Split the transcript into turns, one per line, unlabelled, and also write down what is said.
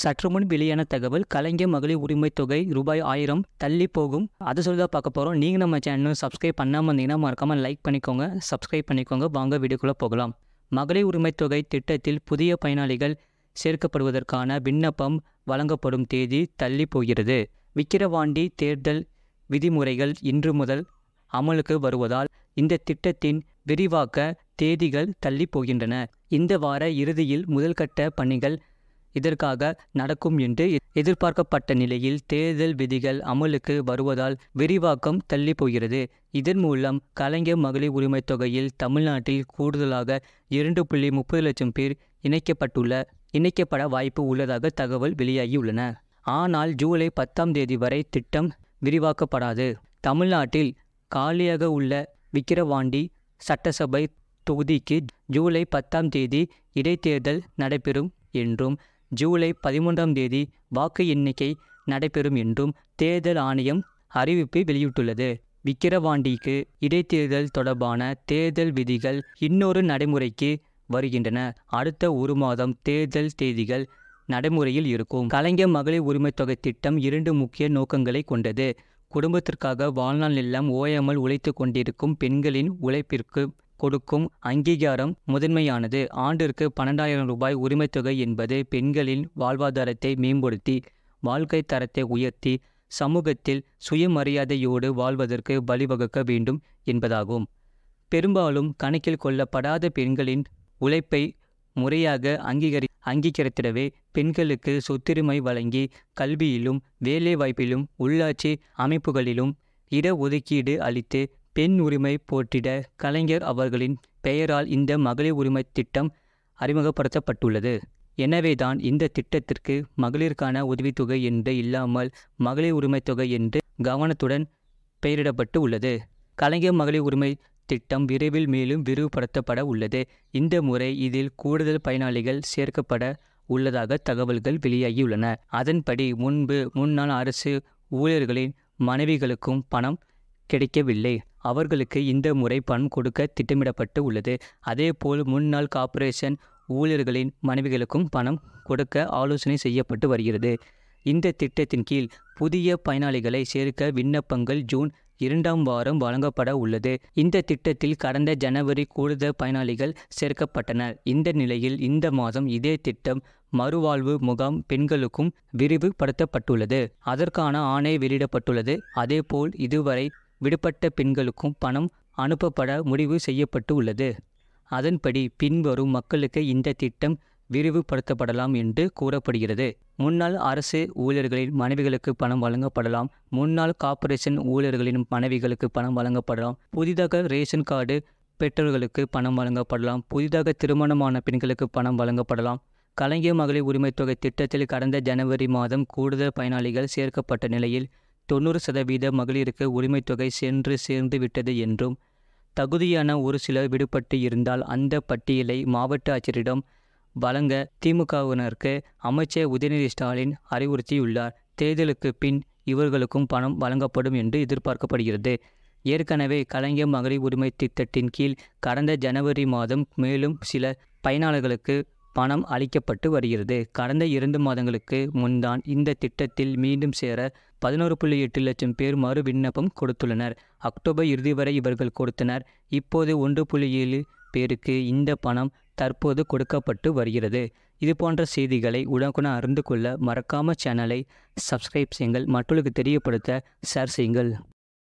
சற்று முன் வெளியான தகவல் கலைஞர் மகளிர் உரிமை தொகை ரூபாய் ஆயிரம் தள்ளி போகும் அதை சொல்லி தான் பார்க்க போகிறோம் நீங்கள் நம்ம சேனல் சப்ஸ்கிரைப் பண்ணாமல் இருந்தீங்கன்னா மறக்காமல் லைக் பண்ணிக்கோங்க சப்ஸ்கிரைப் பண்ணிக்கோங்க வாங்க வீடியோக்குள்ளே போகலாம் மகளிர் உரிமை தொகை திட்டத்தில் புதிய பயனாளிகள் சேர்க்கப்படுவதற்கான விண்ணப்பம் வழங்கப்படும் தேதி தள்ளி போகிறது விக்கிரவாண்டி தேர்தல் விதிமுறைகள் இன்று முதல் அமலுக்கு வருவதால் இந்த திட்டத்தின் விரிவாக்க தேதிகள் தள்ளி போகின்றன இந்த வார இறுதியில் முதல்கட்ட பணிகள் இதற்காக நடக்கும் என்று எதிர்பார்க்கப்பட்ட நிலையில் தேர்தல் விதிகள் அமலுக்கு வருவதால் விரிவாக்கம் தள்ளி போகிறது இதன் மூலம் கலைஞர் மகளிர் உரிமைத் தொகையில் தமிழ்நாட்டில் கூடுதலாக இரண்டு புள்ளி முப்பது லட்சம் பேர் இணைக்கப்பட்டுள்ள இணைக்கப்பட வாய்ப்பு உள்ளதாக தகவல் வெளியாகியுள்ளன ஆனால் ஜூலை பத்தாம் தேதி வரை திட்டம் விரிவாக்கப்படாது தமிழ்நாட்டில் காலியாக உள்ள விக்கிரவாண்டி சட்டசபை தொகுதிக்கு ஜூலை பத்தாம் தேதி இடைத்தேர்தல் நடைபெறும் என்றும் ஜூலை பதிமூன்றாம் தேதி வாக்கு எண்ணிக்கை நடைபெறும் என்றும் தேர்தல் ஆணையம் அறிவிப்பு வெளியிட்டுள்ளது விக்கிரவாண்டிக்கு இடைத்தேர்தல் தொடர்பான தேர்தல் விதிகள் இன்னொரு நடைமுறைக்கு வருகின்றன அடுத்த ஒரு மாதம் தேர்தல் தேதிகள் நடைமுறையில் இருக்கும் கலைஞர் மகளிர் உரிமை தொகை திட்டம் இரண்டு முக்கிய நோக்கங்களை கொண்டது குடும்பத்திற்காக வாழ்நாள் நிலம் ஓயாமல் உழைத்து கொண்டிருக்கும் பெண்களின் உழைப்பிற்கு கொடுக்கும் அங்கீகாரம் முதன்மையானது ஆண்டிற்கு பன்னெண்டாயிரம் ரூபாய் உரிமைத்தொகை என்பது பெண்களின் வாழ்வாதாரத்தை மேம்படுத்தி வாழ்க்கை தரத்தை உயர்த்தி சமூகத்தில் சுயமரியாதையோடு வாழ்வதற்கு வழிவகுக்க வேண்டும் என்பதாகும் பெரும்பாலும் கணக்கில் கொள்ளப்படாத பெண்களின் உழைப்பை முறையாக அங்கீகரி அங்கீகரித்திடவே பெண்களுக்கு சொத்துரிமை வழங்கி கல்வியிலும் வேலைவாய்ப்பிலும் உள்ளாட்சி அமைப்புகளிலும் இடஒதுக்கீடு அளித்து பெண் உரிமை போற்றிட கலைஞர் அவர்களின் பெயரால் இந்த மகளிர் உரிமை திட்டம் அறிமுகப்படுத்தப்பட்டுள்ளது எனவேதான் இந்த திட்டத்திற்கு மகளிருக்கான உதவித்தொகை என்று இல்லாமல் மகளிர் உரிமை தொகை என்று கவனத்துடன் பெயரிடப்பட்டு உள்ளது கலைஞர் மகளிர் உரிமை திட்டம் விரைவில் மேலும் விரிவுபடுத்தப்பட உள்ளது இந்த முறை இதில் கூடுதல் பயனாளிகள் சேர்க்கப்பட உள்ளதாக தகவல்கள் வெளியாகியுள்ளன அதன்படி முன்பு முன்னாள் அரசு ஊழியர்களின் மனைவிகளுக்கும் பணம் கிடைக்கவில்லை அவர்களுக்கு இந்த முறை பணம் கொடுக்க திட்டமிடப்பட்டு உள்ளது அதேபோல் முன்னாள் கார்ப்பரேஷன் ஊழியர்களின் மனைவிகளுக்கும் பணம் கொடுக்க ஆலோசனை செய்யப்பட்டு வருகிறது இந்த திட்டத்தின் கீழ் புதிய பயனாளிகளை சேர்க்க விண்ணப்பங்கள் ஜூன் இரண்டாம் வாரம் வழங்கப்பட உள்ளது இந்த திட்டத்தில் கடந்த ஜனவரி கூடுதல் பயனாளிகள் சேர்க்கப்பட்டனர் இந்த நிலையில் இந்த மாதம் இதே திட்டம் மறுவாழ்வு முகாம் பெண்களுக்கும் விரிவுபடுத்தப்பட்டுள்ளது அதற்கான ஆணை வெளியிடப்பட்டுள்ளது அதேபோல் இதுவரை விடுபட்ட பெண்களுக்கும் பணம் அனுப்பப்பட முடிவு செய்யப்பட்டு உள்ளது அதன்படி பின்வரும் மக்களுக்கு இந்த திட்டம் விரிவுபடுத்தப்படலாம் என்று கூறப்படுகிறது முன்னாள் அரசு ஊழியர்களின் மனைவிகளுக்கு பணம் வழங்கப்படலாம் முன்னாள் கார்ப்பரேஷன் ஊழியர்களின் மனைவிகளுக்கு பணம் வழங்கப்படலாம் புதிதாக ரேஷன் கார்டு பெற்றோர்களுக்கு பணம் வழங்கப்படலாம் புதிதாக திருமணமான பெண்களுக்கு பணம் வழங்கப்படலாம் கலைஞர் மகளிர் உரிமைத்தொகை திட்டத்தில் கடந்த ஜனவரி மாதம் கூடுதல் பயனாளிகள் சேர்க்கப்பட்ட நிலையில் தொண்ணூறு சதவீத மகளிருக்கு உரிமைத்தொகை சென்று சேர்ந்து விட்டது என்றும் தகுதியான ஒரு சிலர் விடுபட்டு இருந்தால் அந்த பட்டியலை மாவட்ட ஆட்சியரிடம் வழங்க திமுகவினருக்கு அமைச்சர் உதயநிதி ஸ்டாலின் அறிவுறுத்தியுள்ளார் தேர்தலுக்கு பின் இவர்களுக்கும் பணம் வழங்கப்படும் என்று எதிர்பார்க்கப்படுகிறது ஏற்கனவே கலைஞர் மகளிர் உரிமை திட்டத்தின் கீழ் கடந்த ஜனவரி மாதம் மேலும் சில பயனாளர்களுக்கு பணம் அளிக்கப்பட்டு வருகிறது கடந்த இரண்டு மாதங்களுக்கு முன்தான் இந்த திட்டத்தில் மீண்டும் சேர பதினோரு புள்ளி எட்டு லட்சம் பேர் மறு விண்ணப்பம் கொடுத்துள்ளனர் அக்டோபர் இறுதி வரை இவர்கள் கொடுத்தனர் இப்போது ஒன்று புள்ளி ஏழு பேருக்கு இந்த பணம் தற்போது கொடுக்கப்பட்டு வருகிறது இது போன்ற செய்திகளை உடனுக்குடன் அறிந்து கொள்ள மறக்காமல் சேனலை சப்ஸ்கிரைப் செய்யுங்கள் மற்றவர்களுக்கு தெரியப்படுத்த ஷேர் செய்யுங்கள்